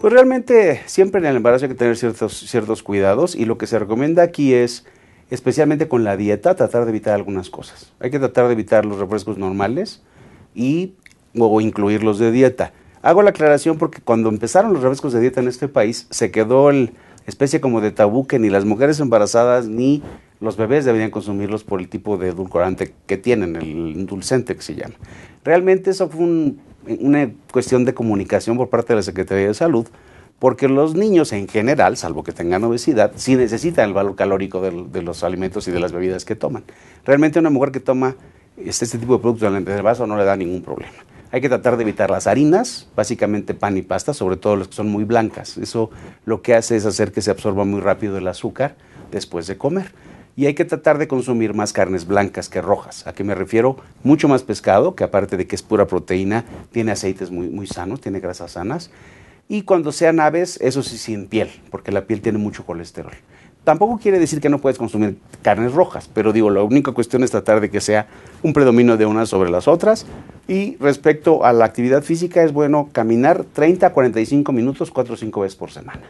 Pues realmente siempre en el embarazo hay que tener ciertos, cuidados y lo que se recomienda aquí es, especialmente con la dieta, tratar de evitar algunas cosas. Hay que tratar de evitar los refrescos normales y o incluirlos de dieta. Hago la aclaración porque cuando empezaron los refrescos de dieta en este país se quedó el especie como de tabú que ni las mujeres embarazadas ni los bebés deberían consumirlos por el tipo de edulcorante que tienen, el indulcente que se llama. Realmente eso fue una cuestión de comunicación por parte de la Secretaría de Salud, porque los niños en general, salvo que tengan obesidad, sí necesitan el valor calórico de, los alimentos y de las bebidas que toman. Realmente una mujer que toma este, este tipo de productos en el vaso no le da ningún problema. Hay que tratar de evitar las harinas, básicamente pan y pasta, sobre todo las que son muy blancas. Eso lo que hace es hacer que se absorba muy rápido el azúcar después de comer y hay que tratar de consumir más carnes blancas que rojas. ¿A qué me refiero? Mucho más pescado, que aparte de que es pura proteína, tiene aceites muy, muy sanos, tiene grasas sanas. Y cuando sean aves, eso sí sin piel, porque la piel tiene mucho colesterol. Tampoco quiere decir que no puedes consumir carnes rojas, pero digo, la única cuestión es tratar de que sea un predominio de unas sobre las otras. Y respecto a la actividad física, es bueno caminar 30 a 45 minutos 4 o 5 veces por semana.